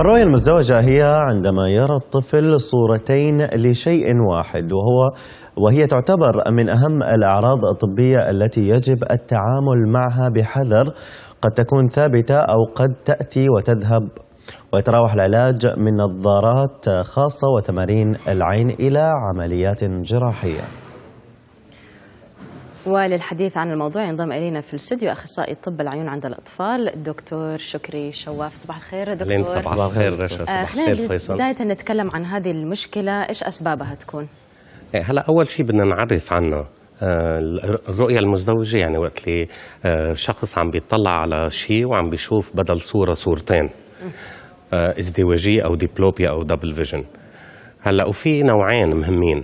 الرؤية المزدوجة هي عندما يرى الطفل صورتين لشيء واحد وهو وهي تعتبر من أهم الأعراض الطبية التي يجب التعامل معها بحذر قد تكون ثابتة أو قد تأتي وتذهب ويتراوح العلاج من نظارات خاصة وتمارين العين إلى عمليات جراحية وللحديث عن الموضوع ينضم الينا في الاستوديو اخصائي طب العيون عند الاطفال الدكتور شكري شواف صباح الخير دكتور صباح الخير رشا صباح آه، الخير فيصل بدايه نتكلم عن هذه المشكله ايش اسبابها تكون؟ إيه، هلا اول شيء بدنا نعرف عنها آه، الرؤية المزدوجة يعني وقت اللي آه، شخص عم بيطلع على شيء وعم بيشوف بدل صورة صورتين ازدواجية أو ديبلوبيا أو دبل فيجن هلا وفي نوعين مهمين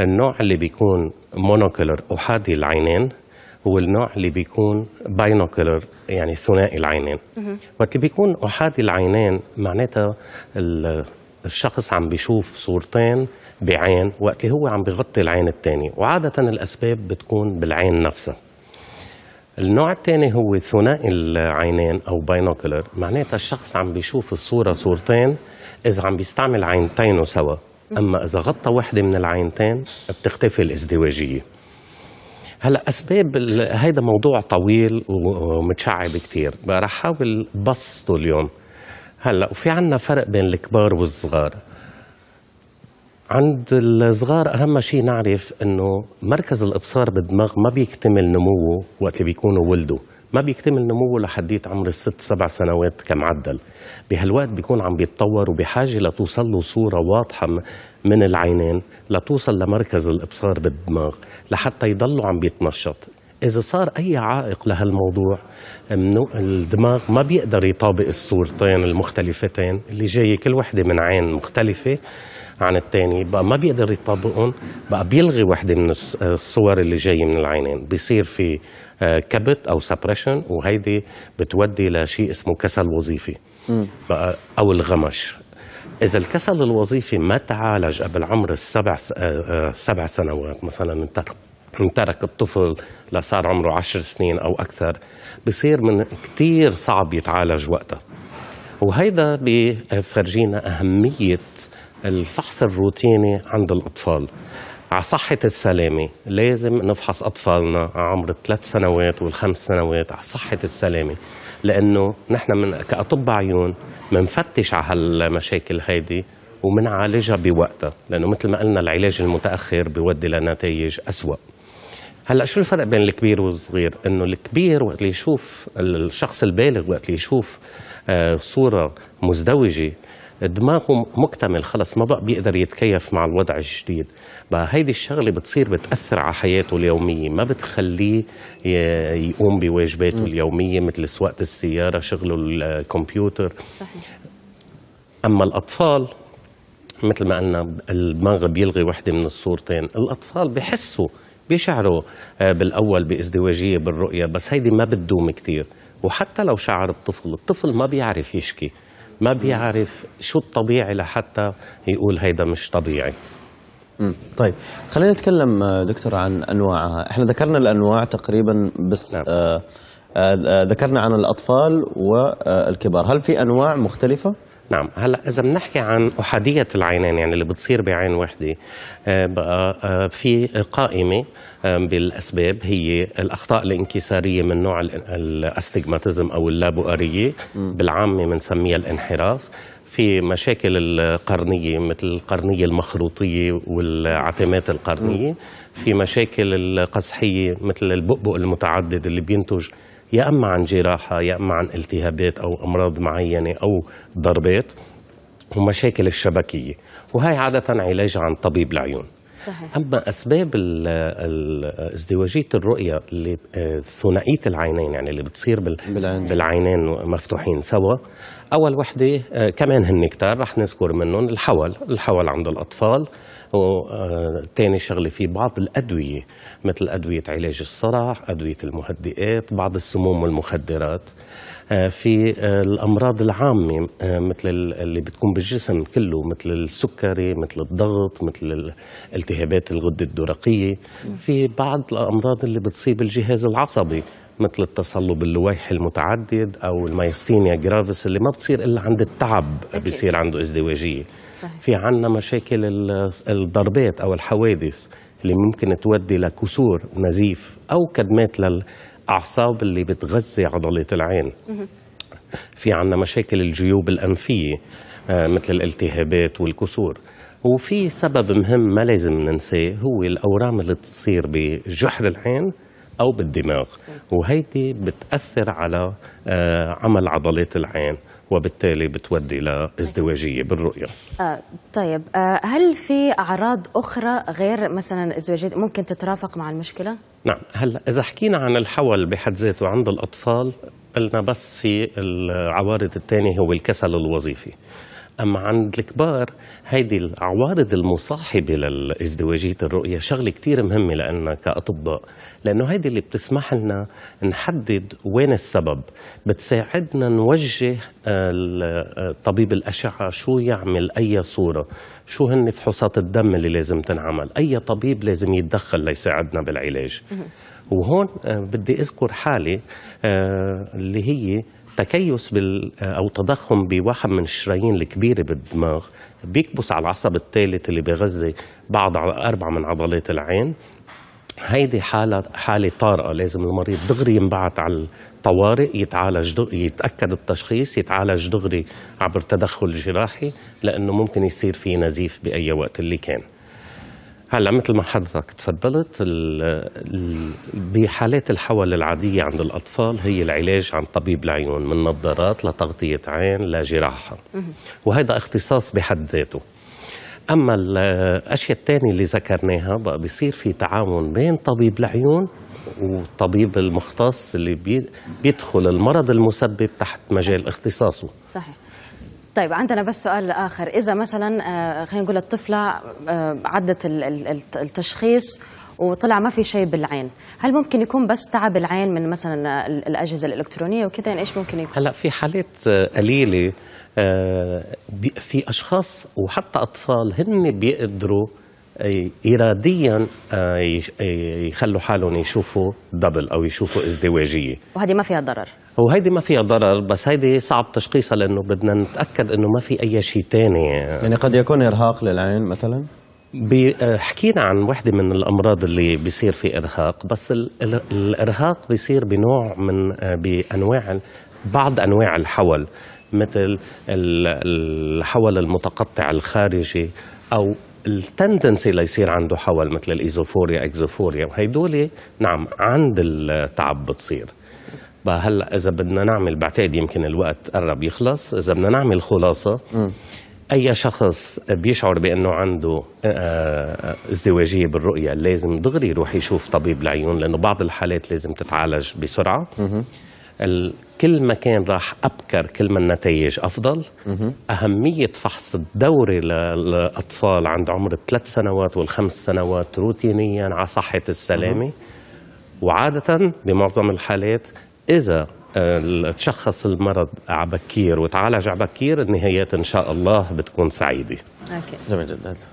النوع اللي بيكون مونوكلر أحادي العينين هو النوع اللي بيكون باينوكلر يعني ثنائي العينين وقت اللي بيكون أحادي العينين معناتها الشخص عم بيشوف صورتين بعين وقت هو عم بيغطي العين الثانية وعادة الأسباب بتكون بالعين نفسها النوع الثاني هو ثنائي العينين او باينوكلر معناتها الشخص عم بيشوف الصوره صورتين اذا عم بيستعمل عينتينه سوا أما إذا غطى وحدة من العينتين بتختفي الازدواجية هلا اسباب هيدا موضوع طويل ومتشعب كثير رح احاول بسطه اليوم هلا وفي عنا فرق بين الكبار والصغار عند الصغار اهم شيء نعرف انه مركز الابصار بالدماغ ما بيكتمل نموه وقت اللي بيكونوا ولدوا ما بيكتمل نموه لحديت عمر الست سبع سنوات كمعدل بهالوقت بيكون عم بيتطور وبحاجه لتوصل له صوره واضحه من العينين لتوصل لمركز الابصار بالدماغ لحتى يضلوا عم بيتنشط إذا صار أي عائق لهالموضوع الدماغ ما بيقدر يطابق الصورتين المختلفتين اللي جاية كل وحدة من عين مختلفة عن الثاني بقى ما بيقدر يطبقهم بقى بيلغي وحده من آه، الصور اللي جايه من العينين بيصير في آه، كبت او سبريشن وهيدي بتودي لشيء اسمه كسل وظيفي بقى او الغمش إذا الكسل الوظيفي ما تعالج قبل عمر السبع آه، سبع سنوات مثلا انترك الطفل لصار عمره عشر سنين أو أكثر بصير من كتير صعب يتعالج وقتها وهيدا بفرجينا أهمية الفحص الروتيني عند الأطفال على صحة السلامة لازم نفحص أطفالنا عمر الثلاث سنوات والخمس سنوات على صحة السلامة لأنه نحن من كأطباء عيون منفتش على هالمشاكل هيدي ومنعالجها بوقتها لأنه مثل ما قلنا العلاج المتأخر بيودي لنتائج أسوأ هلا شو الفرق بين الكبير والصغير؟ انه الكبير وقت اللي يشوف الشخص البالغ وقت اللي يشوف آه، صوره مزدوجه دماغه مكتمل خلص ما بقى بيقدر يتكيف مع الوضع الجديد بقى هيدي الشغله بتصير بتاثر على حياته اليوميه ما بتخليه يقوم بواجباته اليوميه مثل سواقه السياره شغله الكمبيوتر صحيح اما الاطفال مثل ما قلنا الدماغ بيلغي وحده من الصورتين الاطفال بحسوا بيشعروا آه، بالاول بازدواجيه بالرؤيه بس هيدي ما بتدوم كثير وحتى لو شعر الطفل الطفل ما بيعرف يشكي ما بيعرف شو الطبيعي لحتى يقول هيدا مش طبيعي طيب خلينا نتكلم آه، دكتور عن انواعها احنا ذكرنا الانواع تقريبا بس نعم. آه،, آه آه ذكرنا عن الاطفال والكبار هل في انواع مختلفه نعم هلا اذا بنحكي عن احاديه العينين يعني اللي بتصير بعين وحده آه، بقى آه، في قائمه آه، بالاسباب هي الاخطاء الانكساريه من نوع الاستجماتيزم او اللابؤريه بالعامه بنسميها الانحراف في مشاكل القرنية مثل القرنية المخروطية والعتمات القرنية في مشاكل القصحية مثل البؤبؤ المتعدد اللي بينتج يا اما عن جراحه يا اما عن التهابات او امراض معينه او ضربات ومشاكل الشبكيه وهي عاده علاج عن طبيب العيون صحيح. اما اسباب ازدواجيه الرؤيه اللي آه، ثنائيه العينين يعني اللي بتصير بالعينين, بالعينين مفتوحين سوا اول وحده آه، كمان هن كتار رح نذكر منهم الحول الحول عند الاطفال وثاني آه، شغله في بعض الادويه مثل ادويه علاج الصرع ادويه المهدئات بعض السموم والمخدرات آه، في الامراض العامه مثل اللي بتكون بالجسم كله مثل السكري مثل الضغط مثل التهابات الغده الدرقيه في بعض الامراض اللي بتصيب الجهاز العصبي مثل التصلب اللويح المتعدد او المايستينيا جرافيس اللي ما بتصير الا عند التعب بيصير عنده ازدواجيه صحيح. في عندنا مشاكل الضربات او الحوادث اللي ممكن تودي لكسور نزيف او كدمات للاعصاب اللي بتغذي عضله العين في عندنا مشاكل الجيوب الانفيه آه، مثل الالتهابات والكسور وفي سبب مهم ما لازم ننساه هو الاورام اللي تصير بجحر العين أو بالدماغ وهيدي بتأثر على آه، عمل عضلات العين وبالتالي بتودي لازدواجية بالرؤية آه طيب آه هل في أعراض أخرى غير مثلا ازدواجية ممكن تترافق مع المشكلة؟ نعم هلا إذا حكينا عن الحول بحد ذاته عند الأطفال قلنا بس في العوارض الثانيه هو الكسل الوظيفي أما عند الكبار هيدي العوارض المصاحبة للازدواجية الرؤية شغلة كتير مهمة لأن كأطباء لأنه هيدي اللي بتسمح لنا نحدد وين السبب بتساعدنا نوجه طبيب الأشعة شو يعمل أي صورة شو هن فحوصات الدم اللي لازم تنعمل أي طبيب لازم يتدخل ليساعدنا بالعلاج وهون آه، بدي أذكر حالة آه، اللي هي التكيس بال او تضخم بواحد من الشرايين الكبيره بالدماغ بيكبس على العصب الثالث اللي بيغذي بعض اربع من عضلات العين هيدي حالة حالة طارئة لازم المريض دغري ينبعث على الطوارئ يتعالج دغري يتأكد التشخيص يتعالج دغري عبر تدخل جراحي لأنه ممكن يصير في نزيف بأي وقت اللي كان هلا مثل ما حضرتك تفضلت بحالات الحول العاديه عند الاطفال هي العلاج عن طبيب العيون من نظارات لتغطيه عين لجراحه وهذا اختصاص بحد ذاته اما الاشياء الثانيه اللي ذكرناها بقى بيصير في تعاون بين طبيب العيون والطبيب المختص اللي بيدخل المرض المسبب تحت مجال اختصاصه صحيح طيب عندنا بس سؤال آخر إذا مثلا آه، خلينا نقول الطفلة آه، عدت التشخيص وطلع ما في شيء بالعين هل ممكن يكون بس تعب العين من مثلا آه، الأجهزة الإلكترونية وكذا يعني إيش ممكن يكون هلا في حالات قليلة في أشخاص وحتى أطفال هن بيقدروا اراديا يخلوا حالهم يشوفوا دبل او يشوفوا ازدواجيه وهذه ما فيها ضرر وهيدي ما فيها ضرر بس هيدي صعب تشخيصها لانه بدنا نتاكد انه ما في اي شيء ثاني يعني قد يكون ارهاق للعين مثلا آه، حكينا عن وحده من الامراض اللي بيصير في ارهاق بس الارهاق بيصير بنوع من آه، بانواع بعض انواع الحول مثل الحول المتقطع الخارجي او التندنسي ليصير عنده حول مثل الايزوفوريا اكزوفوريا وهيدول نعم عند التعب بتصير هلا اذا بدنا نعمل بعتاد يمكن الوقت قرب يخلص اذا بدنا نعمل خلاصه م. اي شخص بيشعر بانه عنده آه، آه، ازدواجيه بالرؤيه لازم دغري يروح يشوف طبيب العيون لانه بعض الحالات لازم تتعالج بسرعه كل ما كان راح أبكر كل ما النتائج أفضل أهمية فحص الدوري للأطفال عند عمر الثلاث سنوات والخمس سنوات روتينيا على صحة السلامة وعادة بمعظم الحالات إذا آه، تشخص المرض عبكير وتعالج عبكير النهايات إن شاء الله بتكون سعيدة جميل جدا